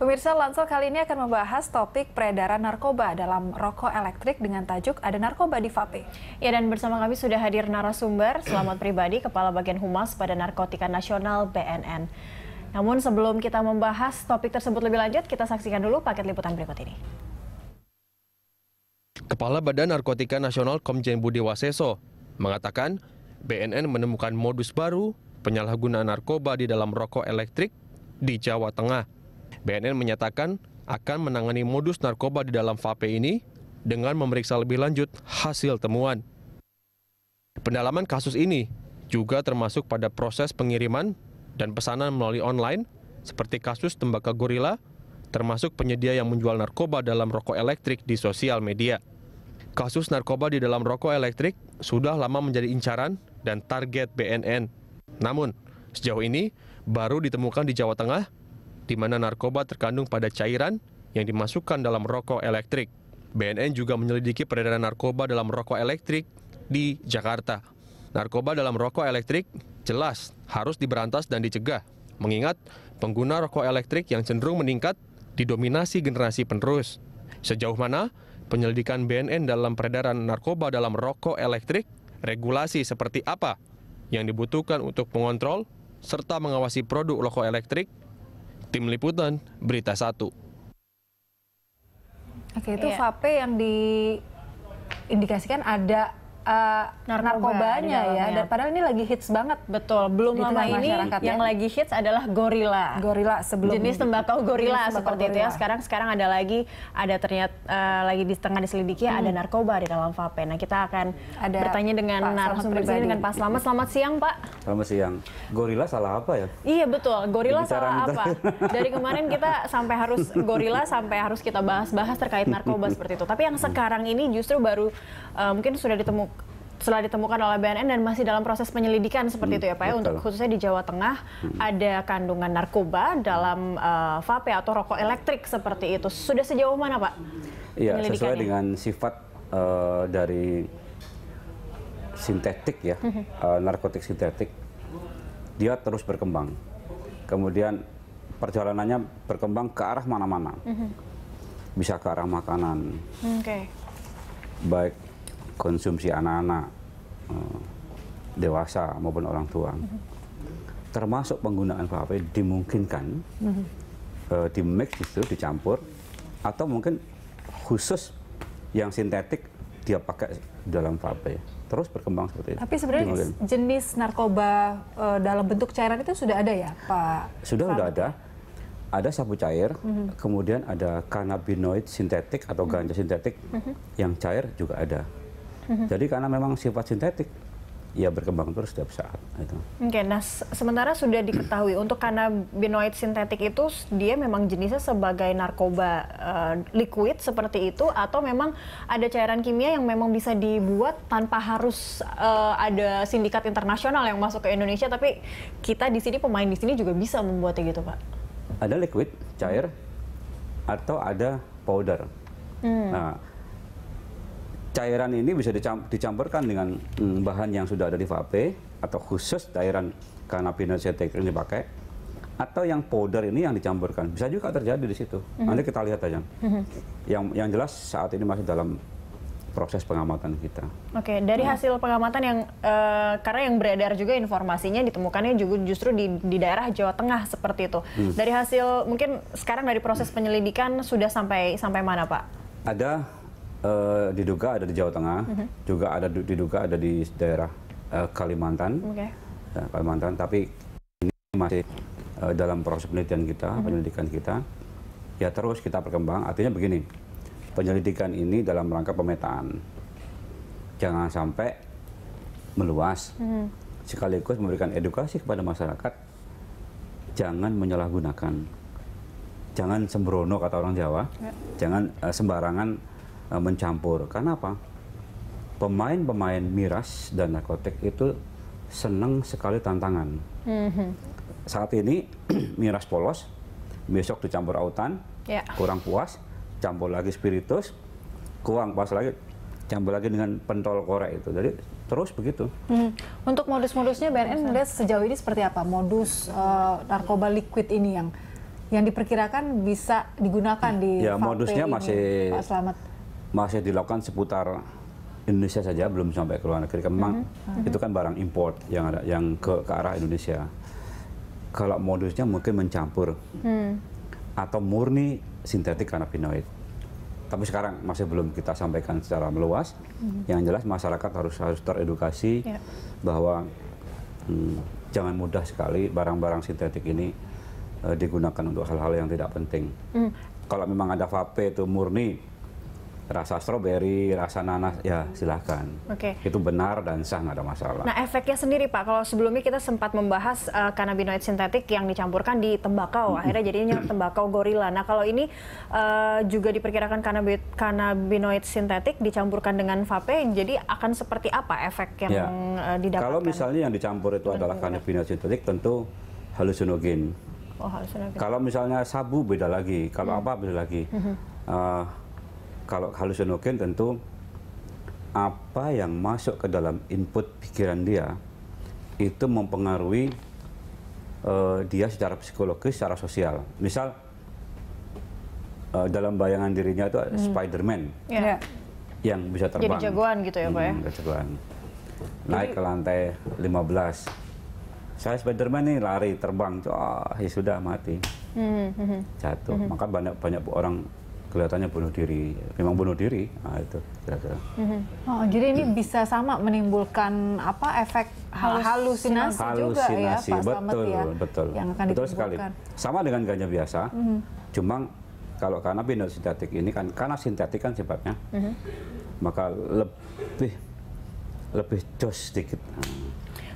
Pemirsa Lansel kali ini akan membahas topik peredaran narkoba dalam rokok elektrik dengan tajuk Ada Narkoba di Vape. Ya dan bersama kami sudah hadir narasumber Selamat Pribadi, Kepala Bagian Humas pada Narkotika Nasional BNN. Namun sebelum kita membahas topik tersebut lebih lanjut, kita saksikan dulu paket liputan berikut ini. Kepala Badan Narkotika Nasional Komjen Budi Waseso mengatakan BNN menemukan modus baru penyalahgunaan narkoba di dalam rokok elektrik di Jawa Tengah. BNN menyatakan akan menangani modus narkoba di dalam vape ini dengan memeriksa lebih lanjut hasil temuan. Pendalaman kasus ini juga termasuk pada proses pengiriman dan pesanan melalui online seperti kasus tembakau gorila, termasuk penyedia yang menjual narkoba dalam rokok elektrik di sosial media. Kasus narkoba di dalam rokok elektrik sudah lama menjadi incaran dan target BNN. Namun, sejauh ini baru ditemukan di Jawa Tengah di mana narkoba terkandung pada cairan yang dimasukkan dalam rokok elektrik. BNN juga menyelidiki peredaran narkoba dalam rokok elektrik di Jakarta. Narkoba dalam rokok elektrik jelas harus diberantas dan dicegah, mengingat pengguna rokok elektrik yang cenderung meningkat didominasi generasi penerus. Sejauh mana penyelidikan BNN dalam peredaran narkoba dalam rokok elektrik, regulasi seperti apa yang dibutuhkan untuk mengontrol serta mengawasi produk rokok elektrik Tim Liputan, Berita Satu. Oke, itu iya. vape yang diindikasikan ada Eh, narkobanya, narkobanya ya. Dan padahal ini lagi hits banget. Betul. Belum di lama ini yang lagi hits adalah gorila. Gorila sebelum jenis tembakau gorila jenis seperti gorila. itu ya. Sekarang sekarang ada lagi ada ternyata uh, lagi di tengah diselidiki hmm. ada narkoba di dalam vape. Nah, kita akan ada bertanya dengan narasumber sini dengan Pak Selamat. Selamat siang, Pak. Selamat siang. Gorila salah apa ya? Iya, betul. Gorila salah apa? Dari kemarin kita sampai harus gorila sampai harus kita bahas-bahas terkait narkoba seperti itu. Tapi yang sekarang ini justru baru uh, mungkin sudah ditemukan setelah ditemukan oleh BNN dan masih dalam proses penyelidikan seperti hmm, itu ya Pak ya untuk khususnya di Jawa Tengah hmm. ada kandungan narkoba dalam uh, vape atau rokok elektrik seperti itu sudah sejauh mana Pak? Iya sesuai dengan sifat uh, dari sintetik ya uh, narkotik sintetik dia terus berkembang kemudian perjalanannya berkembang ke arah mana-mana hmm. hmm. bisa ke arah makanan okay. baik konsumsi anak-anak eh, dewasa maupun orang tua termasuk penggunaan vape dimungkinkan uh, di mix itu dicampur atau mungkin khusus yang sintetik dia pakai dalam vape terus berkembang seperti itu. Tapi sebenarnya jenis narkoba e, dalam bentuk cairan itu sudah ada ya, Pak? Sudah sudah ada. Ada sabu cair, mm -hmm. kemudian ada cannabinoid sintetik atau ganja mm -hmm. sintetik mm -hmm. yang cair juga ada. Mm-hmm. Jadi karena memang sifat sintetik, ya berkembang terus setiap saat. Itu. Oke, okay, nah sementara sudah diketahui untuk karena binoid sintetik itu dia memang jenisnya sebagai narkoba uh, liquid seperti itu atau memang ada cairan kimia yang memang bisa dibuat tanpa harus uh, ada sindikat internasional yang masuk ke Indonesia tapi kita di sini pemain di sini juga bisa membuatnya gitu, Pak. Ada liquid, cair atau ada powder. Hmm. Nah, cairan ini bisa dicampurkan dengan hmm, bahan yang sudah ada di vape atau khusus cairan kanabinoid cetek yang dipakai atau yang powder ini yang dicampurkan bisa juga terjadi di situ mm-hmm. nanti kita lihat aja mm-hmm. yang yang jelas saat ini masih dalam proses pengamatan kita. Oke, okay, dari hmm. hasil pengamatan yang uh, karena yang beredar juga informasinya ditemukannya juga justru di, di daerah Jawa Tengah seperti itu. Hmm. Dari hasil mungkin sekarang dari proses penyelidikan sudah sampai sampai mana, Pak? Ada uh, diduga ada di Jawa Tengah, mm -hmm. juga ada diduga ada di daerah uh, Kalimantan, okay. Ya, uh, Kalimantan. Tapi ini masih uh, dalam proses penelitian kita, mm -hmm. penyelidikan kita. Ya terus kita perkembang. Artinya begini, penyelidikan ini dalam rangka pemetaan, jangan sampai meluas. Mm -hmm. Sekaligus memberikan edukasi kepada masyarakat, jangan menyalahgunakan. Jangan sembrono kata orang Jawa, ya. jangan uh, sembarangan Eh, mencampur. Karena apa? Pemain-pemain miras dan narkotik itu senang sekali tantangan. Mm-hmm. Saat ini miras polos, besok dicampur autan, yeah. kurang puas, campur lagi spiritus, kurang puas lagi, campur lagi dengan pentol korek itu. Jadi terus begitu. Hmm. Untuk modus-modusnya BNN sejauh ini seperti apa modus uh, narkoba liquid ini yang yang diperkirakan bisa digunakan ya, di ya, modusnya ini, masih Pak Selamat masih dilakukan seputar Indonesia saja belum sampai ke luar negeri. Kan memang mm -hmm. itu kan barang import yang ada yang ke, ke arah Indonesia. Kalau modusnya mungkin mencampur mm. atau murni sintetik kanabinoid. Tapi sekarang masih belum kita sampaikan secara meluas. Mm -hmm. Yang jelas masyarakat harus harus teredukasi yeah. bahwa hmm, jangan mudah sekali barang-barang sintetik ini uh, digunakan untuk hal-hal yang tidak penting. Mm. Kalau memang ada vape itu murni rasa stroberi, rasa nanas, ya silahkan. Oke. Okay. Itu benar dan sah, nggak ada masalah. Nah efeknya sendiri Pak, kalau sebelumnya kita sempat membahas uh, eh, kanabinoid sintetik yang dicampurkan di tembakau, akhirnya jadinya tembakau gorila. Nah kalau ini uh, juga diperkirakan kanabinoid, kanabinoid sintetik dicampurkan dengan vape, jadi akan seperti apa efek yang ya. Eh, didapatkan? Kalau misalnya yang dicampur itu adalah cannabinoid sintetik, tentu halusinogen. Oh, halusinogen. Kalau misalnya sabu beda lagi, kalau hmm. apa beda lagi. Hmm. Uh, kalau halusinogen tentu apa yang masuk ke dalam input pikiran dia itu mempengaruhi uh, dia secara psikologis, secara sosial. Misal uh, dalam bayangan dirinya itu hmm. Spider-Man ya. Ya. yang bisa terbang. Jadi jagoan gitu ya, Pak ya? hmm, ya. Jagoan. Naik Jadi... ke lantai 15. Saya Spider-Man nih lari terbang, oh, ya sudah mati. Hmm. hmm, hmm. Jatuh. Hmm, hmm. Maka banyak banyak orang kelihatannya bunuh diri memang bunuh diri nah, itu kira-kira mm-hmm. oh, jadi ini bisa sama menimbulkan apa efek halusinasi, halusinasi juga ya Pak betul, ya betul yang akan betul sekali sama dengan ganja biasa mm-hmm. cuma kalau karena kanabis sintetik ini kan karena sintetik kan sifatnya mm-hmm. maka lebih lebih jos sedikit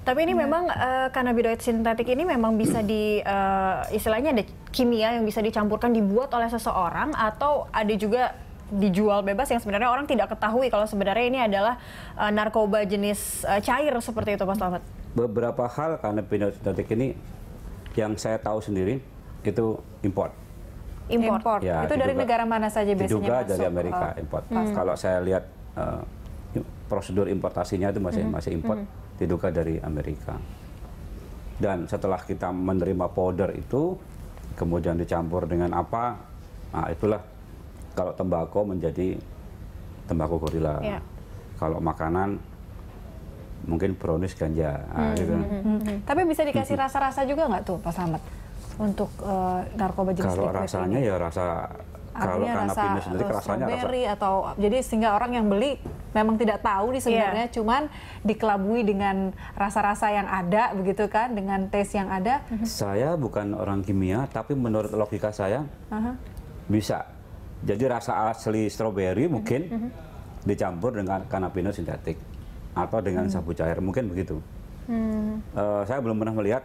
tapi ini ya. memang uh, kanabinoid sintetik ini memang bisa di uh, istilahnya ada kimia yang bisa dicampurkan dibuat oleh seseorang atau ada juga dijual bebas yang sebenarnya orang tidak ketahui kalau sebenarnya ini adalah uh, narkoba jenis uh, cair seperti itu Pak Slamet. Beberapa hal kanabinoid sintetik ini yang saya tahu sendiri itu import. Import. Ya, itu diduga, dari negara mana saja biasanya? Juga dari Amerika uh, import. Oh. Hmm. Kalau saya lihat uh, prosedur importasinya itu masih hmm. masih import. Hmm diduga dari Amerika. Dan setelah kita menerima powder itu, kemudian dicampur dengan apa, nah itulah kalau tembakau menjadi tembakau gorila. Yeah. Kalau makanan mungkin brownies ganja. Nah, gitu. Hmm, hmm, Tapi bisa dikasih gitu. rasa-rasa juga nggak tuh Pak Samet Untuk uh, narkoba jenis Kalau rasanya ini? ya rasa kalau rasa sendiri eh, rasanya strawberry rasa. atau jadi sehingga orang yang beli memang tidak tahu nih iya. sebenarnya yeah. cuman dikelabui dengan rasa-rasa yang ada begitu kan dengan tes yang ada mhm. saya bukan orang kimia tapi menurut logika saya uh-huh. bisa jadi rasa asli stroberi mhm. mungkin uh-huh. dicampur dengan kanapino sintetik atau dengan uh-huh. sabu cair mungkin begitu uh-huh. uh, saya belum pernah melihat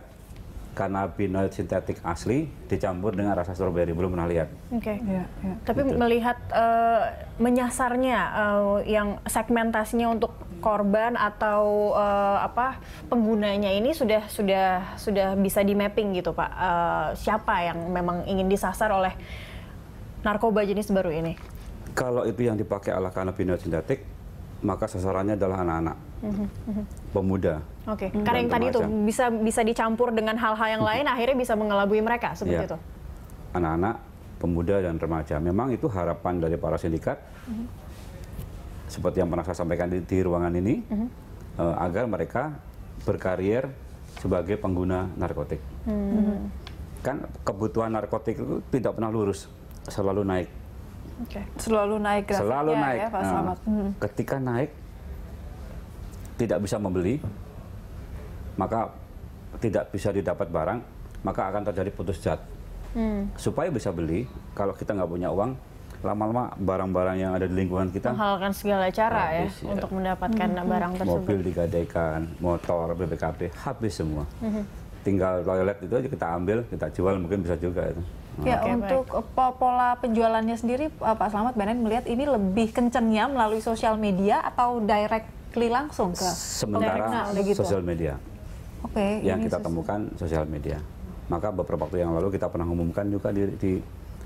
kanabinoid sintetik asli dicampur dengan rasa stroberi belum pernah lihat. Oke. Okay. Ya, ya. Tapi gitu. melihat uh, menyasarnya uh, yang segmentasinya untuk korban atau uh, apa penggunanya ini sudah sudah sudah bisa di mapping gitu pak. Uh, siapa yang memang ingin disasar oleh narkoba jenis baru ini? Kalau itu yang dipakai ala kanabinoid sintetik, maka sasarannya adalah anak-anak pemuda. Oke, okay. karena yang tadi itu bisa bisa dicampur dengan hal-hal yang lain, akhirnya bisa mengelabui mereka iya. seperti ya. itu. Anak-anak, pemuda dan remaja, memang itu harapan dari para sindikat. Mhm. Seperti yang pernah saya sampaikan di, di ruangan ini, uh, agar mereka berkarier sebagai pengguna narkotik. Mhm. Kan kebutuhan narkotik itu tidak pernah lurus, selalu naik. Okay. Selalu naik selalu ya, naik. ya Pak Nah, Ketika naik tidak bisa membeli, maka tidak bisa didapat barang, maka akan terjadi putus jat. Hmm. Supaya bisa beli, kalau kita nggak punya uang, lama-lama barang-barang yang ada di lingkungan kita menghalalkan segala cara ya habis, ya, ya untuk mendapatkan hmm. barang tersebut. Mobil digadaikan, motor, BPKB habis semua. Hmm. Tinggal toilet itu aja kita ambil, kita jual mungkin bisa juga itu. Ya, nah. okay, untuk baik. pola penjualannya sendiri, eh, Pak Selamat Benen melihat ini lebih kencengnya melalui sosial media atau direct klik langsung ke sementara gitu. sosial media. Okay, yang kita sosial. temukan sosial media. Maka beberapa waktu yang lalu kita pernah umumkan juga di di,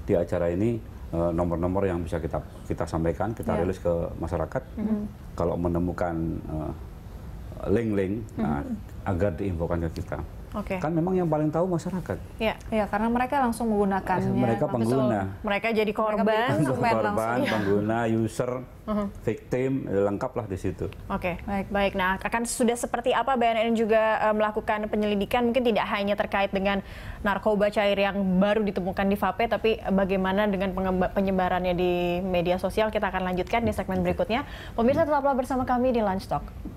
di acara ini eh, nomor-nomor uh, yang bisa kita kita sampaikan, kita yeah. rilis ke masyarakat. Mm -hmm. Kalau menemukan eh, link-link uh, mm -hmm. nah, agar diinfokan ke kita. Okay. Kan memang yang paling tahu masyarakat. Iya, ya, karena mereka langsung menggunakannya. Mereka pengguna. Mereka jadi korban, mereka korban langsung. Iya. pengguna, user, uh-huh. victim, ya lengkaplah di situ. Oke, okay. baik. Baik. Nah, akan sudah seperti apa BNN juga uh, melakukan penyelidikan mungkin tidak hanya terkait dengan narkoba cair yang baru ditemukan di Vape tapi bagaimana dengan penyebarannya di media sosial kita akan lanjutkan di segmen berikutnya. Pemirsa tetaplah bersama kami di Lunch Talk.